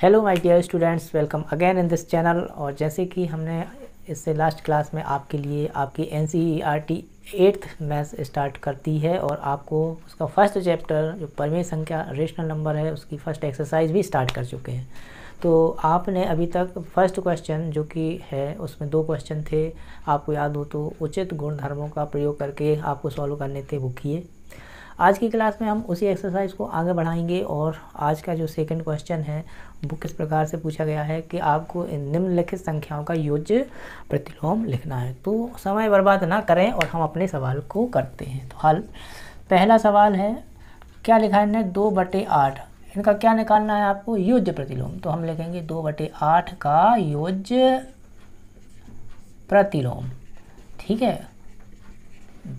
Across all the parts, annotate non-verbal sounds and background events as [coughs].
Hello my dear students welcome again in this channel और जैसे कि हमने इससे लास्ट क्लास में आपके लिए आपकी N C E R T eighth math start करती है और आपको उसका फर्स्ट चैप्टर जो परवीं संख्या रेशनल नंबर है उसकी फ़र्स्ट एक्सरसाइज भी स्टार्ट कर चुके हैं तो आपने अभी तक फर्स्ट क्वेश्चन जो कि है उसमें दो क्वेश्चन थे आपको याद हो तो उचित गुण धर्मों का प्रयोग करके आपको सॉल्व करने थे वो किए आज की क्लास में हम उसी एक्सरसाइज को आगे बढ़ाएंगे और आज का जो सेकंड क्वेश्चन है वो किस प्रकार से पूछा गया है कि आपको निम्नलिखित संख्याओं का योज्य प्रतिलोम लिखना है तो समय बर्बाद ना करें और हम अपने सवाल को करते हैं तो हल पहला सवाल है क्या लिखा है दो बटे आठ इनका क्या निकालना है आपको योज्य प्रतिलोम तो हम लिखेंगे दो बटे आठ का योज्य प्रतिलोम ठीक है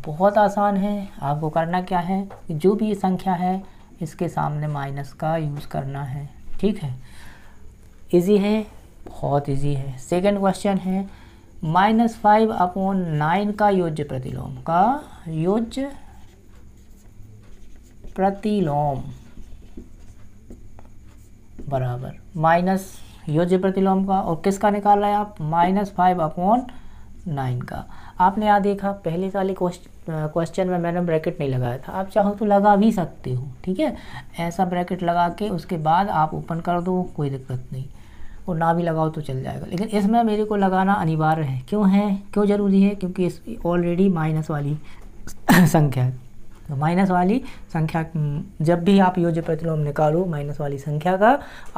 बहुत आसान है आपको करना क्या है जो भी ये संख्या है इसके सामने माइनस का यूज़ करना है ठीक है इजी है बहुत इजी है सेकंड क्वेश्चन है माइनस फाइव अपॉन नाइन का योज्य प्रतिलोम का योज्य प्रतिलोम बराबर माइनस योज्य प्रतिलोम का और किसका निकाल रहे हैं आप माइनस फाइव अपॉन नाइन का आपने यहाँ देखा पहले वाले क्वेश्चन में मैंने ब्रैकेट नहीं लगाया था आप चाहो तो लगा भी सकते हो ठीक है ऐसा ब्रैकेट लगा के उसके बाद आप ओपन कर दो कोई दिक्कत नहीं और ना भी लगाओ तो चल जाएगा लेकिन इसमें मेरे को लगाना अनिवार्य है क्यों है क्यों ज़रूरी है क्योंकि इस ऑलरेडी माइनस वाली [coughs] संख्या है तो माइनस वाली संख्या जब भी आप योज्य प्रतिलोम निकालो माइनस वाली संख्या का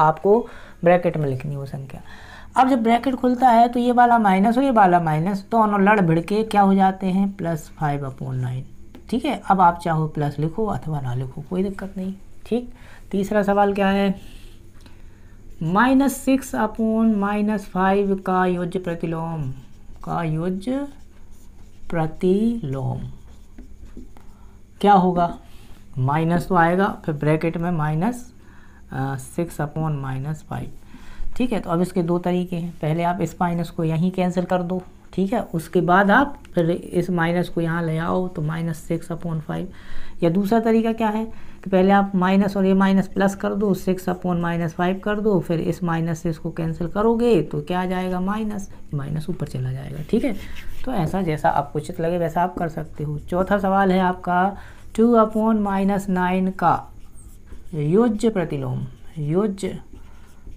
आपको ब्रैकेट में लिखनी वो संख्या अब जब ब्रैकेट खुलता है तो ये वाला माइनस और ये वाला माइनस दोनों तो लड़ भिड़ के क्या हो जाते हैं प्लस फाइव अपॉन नाइन ठीक है अब आप चाहो प्लस लिखो अथवा ना लिखो कोई दिक्कत नहीं ठीक तीसरा सवाल क्या है minus six upon minus five का युज प्रतिलोम का युज प्रतिलोम क्या होगा माइनस तो आएगा फिर ब्रैकेट में minus six upon minus five ठीक है तो अब इसके दो तरीके हैं पहले आप इस माइनस को यहीं कैंसिल कर दो ठीक है उसके बाद आप फिर इस माइनस को यहाँ ले आओ तो माइनस सिक्स अपॉन फाइव या दूसरा तरीका क्या है कि पहले आप माइनस और ये माइनस प्लस कर दो सिक्स अपॉन माइनस फाइव कर दो फिर इस माइनस से इसको कैंसिल करोगे तो क्या आ जाएगा माइनस माइनस ऊपर चला जाएगा ठीक है तो ऐसा जैसा आपको उचित लगे वैसा आप कर सकते हो चौथा सवाल है आपका टू अपॉन माइनस नाइन का योज्य प्रतिलोम योज्य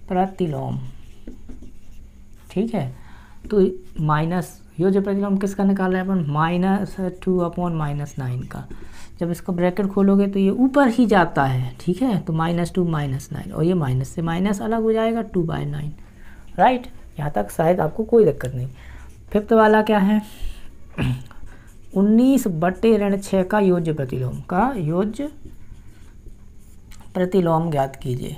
प्रतिलोम ठीक है तो माइनस यो जो प्रतिलोम किसका निकाला है अपन minus two upon minus nine का जब इसको ब्रैकेट खोलोगे तो ये ऊपर ही जाता है ठीक है तो माइनस टू माइनस नाइन और ये माइनस से माइनस अलग हो जाएगा टू बाई नाइन राइट यहाँ तक शायद आपको कोई दिक्कत नहीं फिफ्थ वाला क्या है उन्नीस बटे ऋण छः का योज्य प्रतिलोम का योज्य प्रतिलोम ज्ञात कीजिए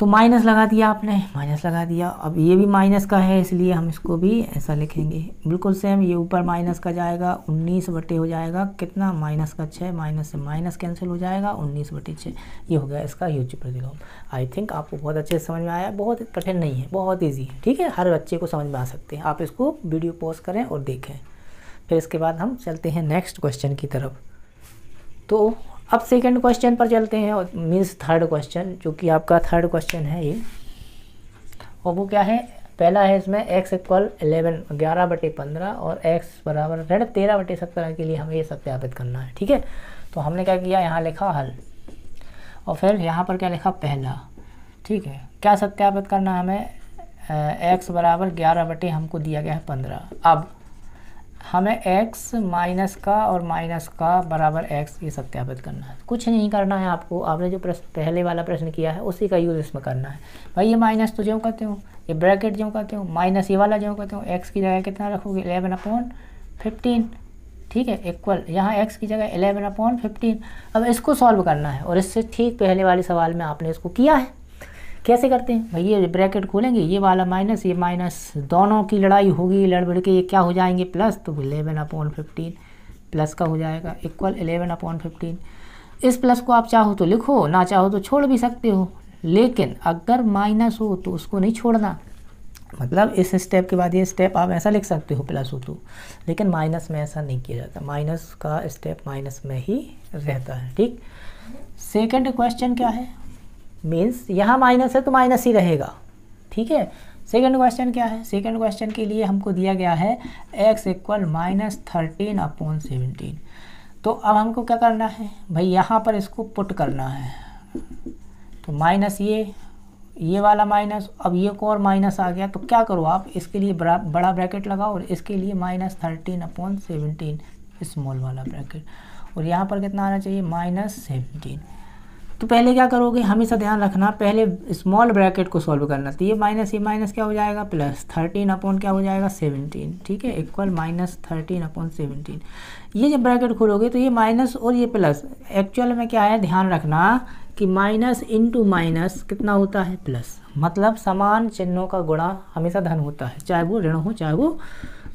तो माइनस लगा दिया आपने माइनस लगा दिया अब ये भी माइनस का है इसलिए हम इसको भी ऐसा लिखेंगे बिल्कुल सेम ये ऊपर माइनस का जाएगा उन्नीस बटे हो जाएगा कितना माइनस का छः माइनस से माइनस कैंसिल हो जाएगा उन्नीस बटे छः ये हो गया इसका यूज प्रतिलोम आई थिंक आपको बहुत अच्छे से समझ में आया बहुत कठिन नहीं है बहुत ईजी है ठीक है हर बच्चे को समझ में आ सकते हैं आप इसको वीडियो पॉज करें और देखें फिर इसके बाद हम चलते हैं नेक्स्ट क्वेश्चन की तरफ तो अब सेकंड क्वेश्चन पर चलते हैं और मीन्स थर्ड क्वेश्चन जो कि आपका थर्ड क्वेश्चन है ये और वो क्या है पहला है इसमें x इक्वल एलेवन ग्यारह बटे पंद्रह और x बराबर रेड तेरह बटे सत्रह के लिए हमें ये सत्यापित करना है ठीक है तो हमने क्या किया यहाँ लिखा हल और फिर यहाँ पर क्या लिखा पहला ठीक है क्या सत्यापित करना हमें एक्स बराबर ग्यारह बटे हमको दिया गया है पंद्रह अब हमें x माइनस का और माइनस का बराबर x ये सत्यापित करना है कुछ नहीं करना है आपको आपने जो प्रश्न पहले वाला प्रश्न किया है उसी का यूज़ इसमें करना है भाई ये माइनस तो जो कहते हो ये ब्रैकेट जो कहते हो माइनस ये वाला जो कहते हो x की जगह कितना रखोगे एलेवन अपॉन फिफ्टीन ठीक है इक्वल यहाँ x की जगह एलेवन अपॉन फिफ्टीन अब इसको सॉल्व करना है और इससे ठीक पहले वाले सवाल में आपने इसको किया है कैसे करते हैं भाई ये ब्रैकेट खोलेंगे ये वाला माइनस ये माइनस दोनों की लड़ाई होगी लड़ के ये क्या हो जाएंगे प्लस तो इलेवन अपॉन फिफ्टीन प्लस का हो जाएगा इक्वल इलेवन अपॉन फिफ्टीन इस प्लस को आप चाहो तो लिखो ना चाहो तो छोड़ भी सकते हो लेकिन अगर माइनस हो तो उसको नहीं छोड़ना मतलब इस स्टेप के बाद ये स्टेप आप ऐसा लिख सकते हो प्लस हो तो लेकिन माइनस में ऐसा नहीं किया जाता माइनस का स्टेप माइनस में ही रहता है ठीक सेकंड क्वेश्चन क्या है मीन्स यहाँ माइनस है तो माइनस ही रहेगा ठीक है सेकेंड क्वेश्चन क्या है सेकेंड क्वेश्चन के लिए हमको दिया गया है X equal minus thirteen upon seventeen तो अब हमको क्या करना है भाई यहाँ पर इसको पुट करना है तो माइनस ये ये वाला माइनस अब ये को और माइनस आ गया तो क्या करो आप इसके लिए बड़ा बड़ा ब्रैकेट लगाओ और इसके लिए minus thirteen upon seventeen small वाला ब्रैकेट और यहाँ पर कितना आना चाहिए माइनस सेवनटीन तो पहले क्या करोगे हमेशा ध्यान रखना पहले स्मॉल ब्रैकेट को सॉल्व करना तो ये माइनस ये माइनस क्या हो जाएगा प्लस थर्टीन अपॉन क्या हो जाएगा सेवनटीन ठीक है equal minus thirteen upon seventeen ये जब ब्रैकेट खोलोगे तो ये माइनस और ये प्लस एक्चुअल में क्या है ध्यान रखना कि माइनस इंटू माइनस कितना होता है प्लस मतलब समान चिन्हों का गुणा हमेशा धन होता है चाहे वो ऋण हो चाहे वो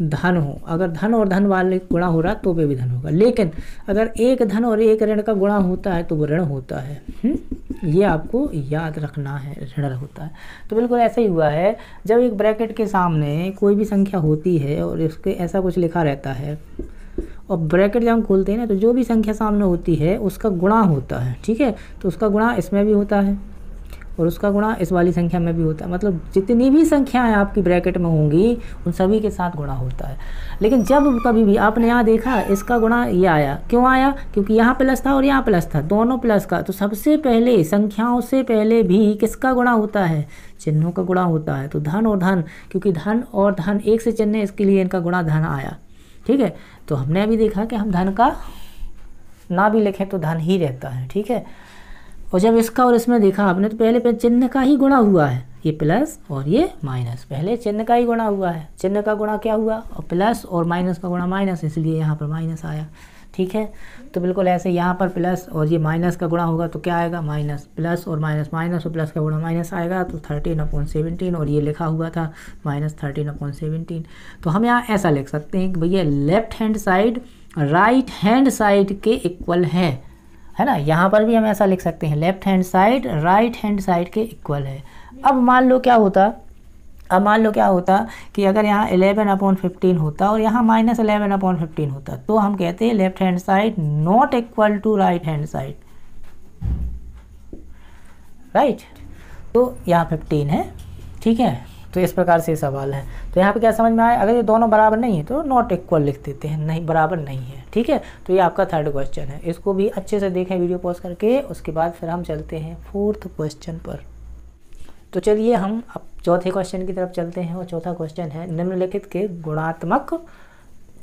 धन हो अगर धन और धन वाले गुणा हो रहा तो वे भी धन होगा लेकिन अगर एक धन और एक ऋण का गुणा होता है तो वो ऋण होता है हम्म? ये आपको याद रखना है ऋण होता है तो बिल्कुल ऐसा ही हुआ है जब एक ब्रैकेट के सामने कोई भी संख्या होती है और इसके ऐसा कुछ लिखा रहता है और ब्रैकेट जब हम खोलते हैं ना तो जो भी संख्या सामने होती है उसका गुणा होता है ठीक है तो उसका गुणा इसमें भी होता है और उसका गुणा इस वाली संख्या में भी होता है मतलब जितनी भी संख्याएं आपकी ब्रैकेट में होंगी उन सभी के साथ गुणा होता है लेकिन जब कभी भी आपने यहाँ देखा इसका गुणा ये आया क्यों आया क्योंकि यहाँ प्लस था और यहाँ प्लस था दोनों प्लस का तो सबसे पहले संख्याओं से पहले भी किसका गुणा होता है चिन्हों का गुणा होता है तो धन और धन क्योंकि धन और धन एक से चिन्ह इसके लिए इनका गुणा धन आया ठीक है तो हमने अभी देखा कि हम धन का ना भी लिखें तो धन ही रहता है ठीक है और जब इसका और इसमें देखा आपने तो पहले पहले चिन्ह का ही गुणा हुआ है ये प्लस और ये माइनस पहले चिन्ह का ही गुणा हुआ है चिन्ह का गुणा क्या हुआ और प्लस और माइनस का गुणा माइनस इसलिए यहाँ पर माइनस आया ठीक है तो बिल्कुल ऐसे यहाँ पर प्लस और ये माइनस का गुणा होगा तो क्या आएगा माइनस प्लस और माइनस माइनस और प्लस का गुणा माइनस आएगा तो थर्टीन अपॉन सेवनटीन और ये लिखा हुआ था माइनस थर्टीन अपॉन सेवनटीन तो हम यहाँ ऐसा लिख सकते हैं कि भैया left hand side right hand side के इक्वल है है ना यहाँ पर भी हम ऐसा लिख सकते हैं left hand side right hand side के इक्वल है अब मान लो क्या होता अब मान लो क्या होता कि अगर यहाँ एलेवन अपॉन फिफ्टीन होता और यहाँ माइनस एलेवन अपॉन फिफ्टीन होता तो हम कहते हैं left hand side not equal to right hand side right तो यहाँ फिफ्टीन है ठीक है तो इस प्रकार से सवाल है तो यहाँ पे क्या समझ में आया अगर ये दोनों बराबर नहीं है तो नॉट इक्वल लिख देते हैं नहीं बराबर नहीं है ठीक है तो ये आपका थर्ड क्वेश्चन है इसको भी अच्छे से देखें वीडियो पॉज करके उसके बाद फिर हम चलते हैं फोर्थ क्वेश्चन पर तो चलिए हम अब चौथे क्वेश्चन की तरफ चलते हैं और चौथा क्वेश्चन है निम्नलिखित के गुणात्मक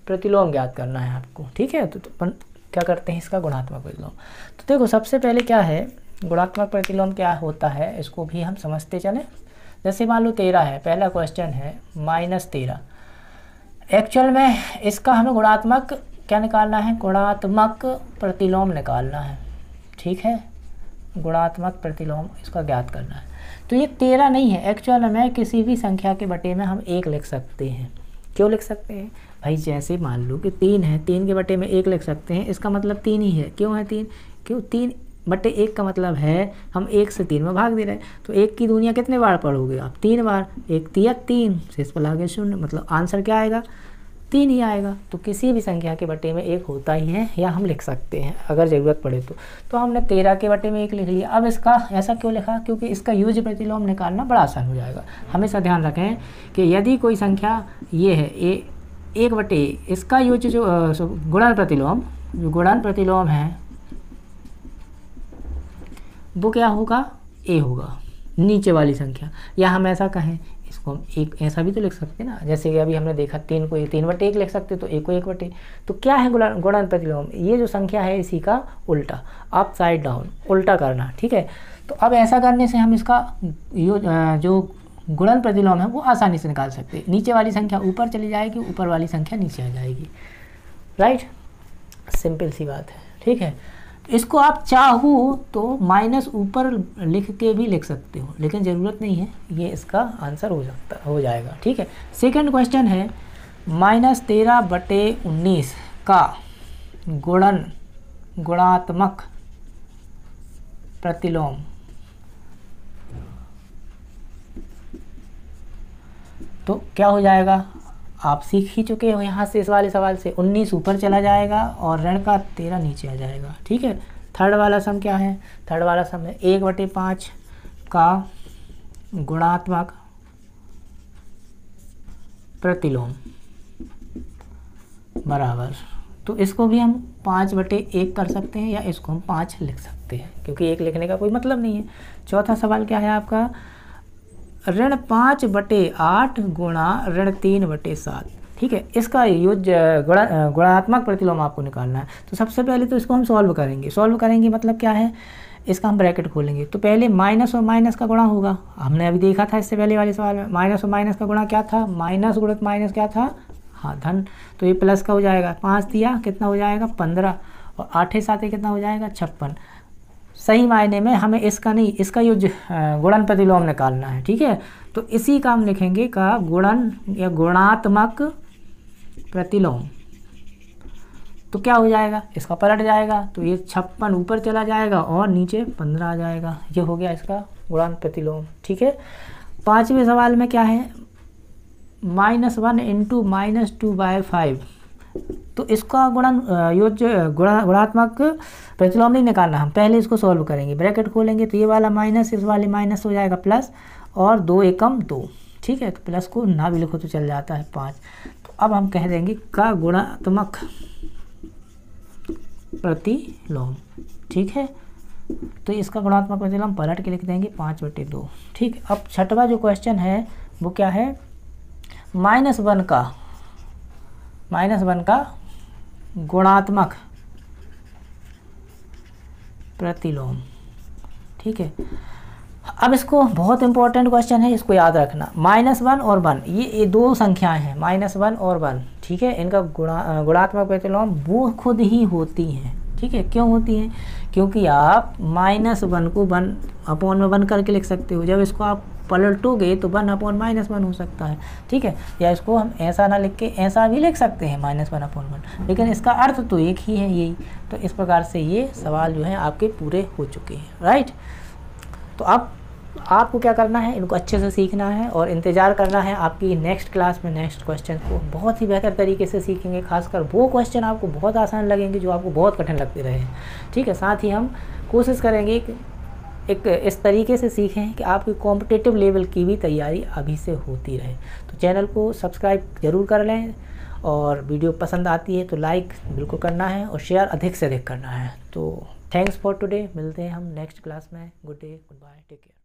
प्रतिलोम ज्ञात करना है आपको ठीक है तो, तो अपन क्या करते हैं इसका गुणात्मक प्रतिलोम तो देखो सबसे पहले क्या है गुणात्मक प्रतिलोम क्या होता है इसको भी हम समझते चलें जैसे मान लो तेरह है पहला क्वेश्चन है माइनस तेरह एक्चुअल में इसका हमें गुणात्मक क्या निकालना है गुणात्मक प्रतिलोम निकालना है ठीक है गुणात्मक प्रतिलोम इसका ज्ञात करना है तो ये तेरह नहीं है एक्चुअल में किसी भी संख्या के बटे में हम एक लिख सकते हैं क्यों लिख सकते हैं भाई जैसे मान लो कि तीन है तीन के बटे में एक लिख सकते हैं इसका मतलब तीन ही है क्यों है तीन क्यों तीन बट्टे एक का मतलब है हम एक से तीन में भाग दे रहे हैं तो एक की दुनिया कितने बार पढ़ोगे आप तीन बार एक तिया तीन शेष पर आगे शून्य मतलब आंसर क्या आएगा तीन ही आएगा तो किसी भी संख्या के बटे में एक होता ही है या हम लिख सकते हैं अगर ज़रूरत पड़े तो तो हमने तेरह के बटे में एक लिख लिया अब इसका ऐसा क्यों लिखा क्योंकि इसका यूज प्रतिलोम निकालना बड़ा आसान हो जाएगा हमेशा ध्यान रखें कि यदि कोई संख्या ये है ए एक बटे इसका यूज जो गुणन प्रतिलोम जो गुणन प्रतिलोम है वो क्या होगा ए होगा नीचे वाली संख्या या हम ऐसा कहें इसको हम एक ऐसा भी तो लिख सकते हैं ना जैसे कि अभी हमने देखा तीन को तीन बटे एक लिख सकते तो एक को एक बटे तो क्या है गुणन प्रतिलोम ये जो संख्या है इसी का उल्टा अप साइड डाउन उल्टा करना ठीक है तो अब ऐसा करने से हम इसका यो जो गुणन प्रतिलोम है वो आसानी से निकाल सकते हैं नीचे वाली संख्या ऊपर चली जाएगी ऊपर वाली संख्या नीचे आ जाएगी राइट सिंपल सी बात है ठीक है इसको आप चाहो तो माइनस ऊपर लिख के भी लिख सकते हो लेकिन ज़रूरत नहीं है ये इसका आंसर हो सकता हो जाएगा ठीक है सेकंड क्वेश्चन है माइनस तेरह बटे उन्नीस का गुणन गुणात्मक प्रतिलोम तो क्या हो जाएगा आप सीख ही चुके हो यहाँ से इस वाले सवाल से उन्नीस ऊपर चला जाएगा और ऋण का तेरह नीचे आ जाएगा ठीक है थर्ड वाला सम क्या है थर्ड वाला सम है एक बटे पाँच का गुणात्मक प्रतिलोम बराबर तो इसको भी हम पाँच बटे एक कर सकते हैं या इसको हम पाँच लिख सकते हैं क्योंकि एक लिखने का कोई मतलब नहीं है चौथा सवाल क्या है आपका ऋण पाँच बटे आठ गुणा ऋण तीन बटे सात ठीक है इसका यूज गुणा गुणात्मक प्रतिलोम आपको निकालना है तो सबसे पहले तो इसको हम सॉल्व करेंगे सॉल्व करेंगे मतलब क्या है इसका हम ब्रैकेट खोलेंगे तो पहले माइनस और माइनस का गुणा होगा हमने अभी देखा था इससे पहले वाले सवाल में माइनस और माइनस का गुणा क्या था माइनस गुणत माइनस क्या था हाँ धन तो ये प्लस का हो जाएगा पाँच दिया कितना हो जाएगा पंद्रह और आठे साथे कितना हो जाएगा छप्पन सही मायने में हमें इसका नहीं इसका ये गुणन प्रतिलोम निकालना है ठीक है तो इसी का हम लिखेंगे का गुणन या गुणात्मक प्रतिलोम तो क्या हो जाएगा इसका पलट जाएगा तो ये छप्पन ऊपर चला जाएगा और नीचे पंद्रह आ जाएगा ये हो गया इसका गुणन प्रतिलोम ठीक है पाँचवें सवाल में क्या है minus one into minus two by five तो इसका गुणन योज गुणा गुणात्मक प्रतिलोम नहीं निकालना हम पहले इसको सॉल्व करेंगे ब्रैकेट खोलेंगे तो ये वाला माइनस इस वाले माइनस हो जाएगा प्लस और दो एकम दो ठीक है तो प्लस को ना भी लिखो तो चल जाता है पाँच तो अब हम कह देंगे का गुणात्मक प्रतिलोम ठीक है तो इसका गुणात्मक प्रतिलोम पलट के लिख देंगे पाँच बटे दो ठीक अब छठवा जो क्वेश्चन है वो क्या है माइनस वन का माइनस वन का गुणात्मक प्रतिलोम ठीक है अब इसको बहुत इंपॉर्टेंट क्वेश्चन है इसको याद रखना माइनस वन और वन ये, ये दो संख्याएं हैं माइनस वन और वन ठीक है इनका गुणा गुणात्मक प्रतिलोम वो खुद ही होती हैं ठीक है क्यों होती हैं क्योंकि आप माइनस वन को वन अपॉन में वन करके लिख सकते हो जब इसको आप पलटोगे तो, तो वन अपॉन माइनस वन हो सकता है ठीक है या इसको हम ऐसा ना लिख के ऐसा भी लिख सकते हैं माइनस वन अपॉन वन लेकिन इसका अर्थ तो एक ही है यही तो इस प्रकार से ये सवाल जो है आपके पूरे हो चुके हैं राइट तो अब आपको क्या करना है इनको अच्छे से सीखना है और इंतज़ार करना है आपकी नेक्स्ट क्लास में नेक्स्ट क्वेश्चन को बहुत ही बेहतर तरीके से सीखेंगे खासकर वो क्वेश्चन आपको बहुत आसान लगेंगे जो आपको बहुत कठिन लगते रहे ठीक है साथ ही हम कोशिश करेंगे कि एक इस तरीके से सीखें कि आपकी कॉम्पिटेटिव लेवल की भी तैयारी अभी से होती रहे तो चैनल को सब्सक्राइब ज़रूर कर लें और वीडियो पसंद आती है तो लाइक बिल्कुल करना है और शेयर अधिक से अधिक करना है तो थैंक्स फॉर टुडे मिलते हैं हम नेक्स्ट क्लास में good day good bye take care